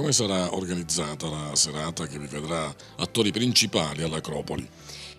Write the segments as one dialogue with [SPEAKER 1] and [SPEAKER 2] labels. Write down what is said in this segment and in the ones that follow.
[SPEAKER 1] Come sarà organizzata la serata che vi vedrà attori principali all'Acropoli?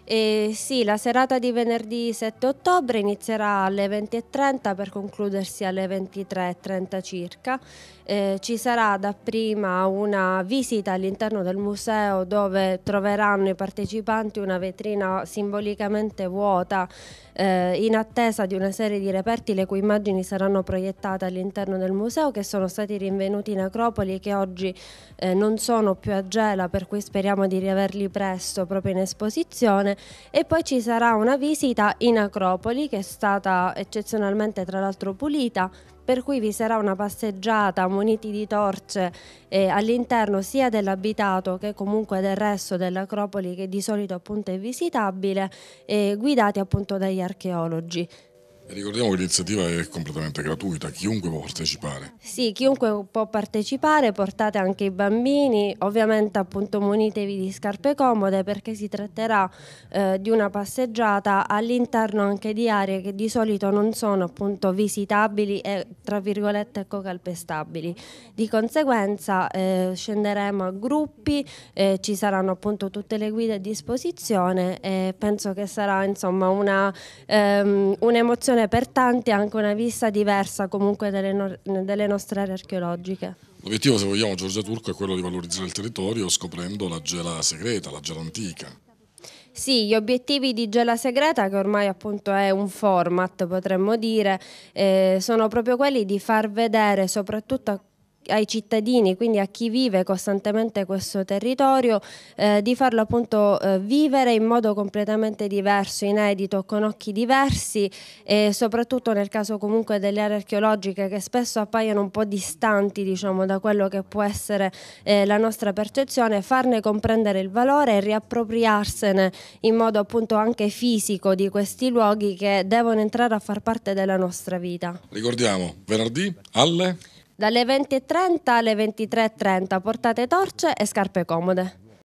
[SPEAKER 2] E sì, la serata di venerdì 7 ottobre inizierà alle 20.30 per concludersi alle 23.30 circa. Eh, ci sarà dapprima una visita all'interno del museo dove troveranno i partecipanti una vetrina simbolicamente vuota eh, in attesa di una serie di reperti le cui immagini saranno proiettate all'interno del museo che sono stati rinvenuti in Acropoli che oggi eh, non sono più a Gela per cui speriamo di riaverli presto proprio in esposizione Leone e poi ci sarà una visita in Acropoli che è stata eccezionalmente tra l'altro pulita per cui vi sarà una passeggiata muniti di torce eh, all'interno sia dell'abitato che comunque del resto dell'Acropoli che di solito appunto è visitabile, eh, guidati appunto dagli archeologi.
[SPEAKER 1] Ricordiamo che l'iniziativa è completamente gratuita, chiunque può partecipare.
[SPEAKER 2] Sì, chiunque può partecipare, portate anche i bambini, ovviamente appunto munitevi di scarpe comode perché si tratterà eh, di una passeggiata all'interno anche di aree che di solito non sono appunto visitabili e tra virgolette ecco calpestabili. Di conseguenza eh, scenderemo a gruppi, eh, ci saranno appunto tutte le guide a disposizione e penso che sarà insomma una, ehm, un'emozione esposizione per tanti anche una vista diversa comunque delle, no delle nostre aree archeologiche.
[SPEAKER 1] L'obiettivo, se vogliamo, Giorgia Turco è quello di valorizzare il territorio scoprendo la gela segreta, la gela antica.
[SPEAKER 2] Sì, gli obiettivi di Gela Segreta, che ormai appunto è un format potremmo dire, eh, sono proprio quelli di far vedere soprattutto a ai cittadini, quindi a chi vive costantemente questo territorio, eh, di farlo appunto eh, vivere in modo completamente diverso, inedito, con occhi diversi e soprattutto nel caso comunque delle aree archeologiche che spesso appaiono un po' distanti diciamo, da quello che può essere eh, la nostra percezione, farne comprendere il valore e riappropriarsene in modo appunto anche fisico di questi luoghi che devono entrare a far parte della nostra vita.
[SPEAKER 1] Ricordiamo, venerdì alle
[SPEAKER 2] dalle 20.30 alle 23.30 portate torce e scarpe comode.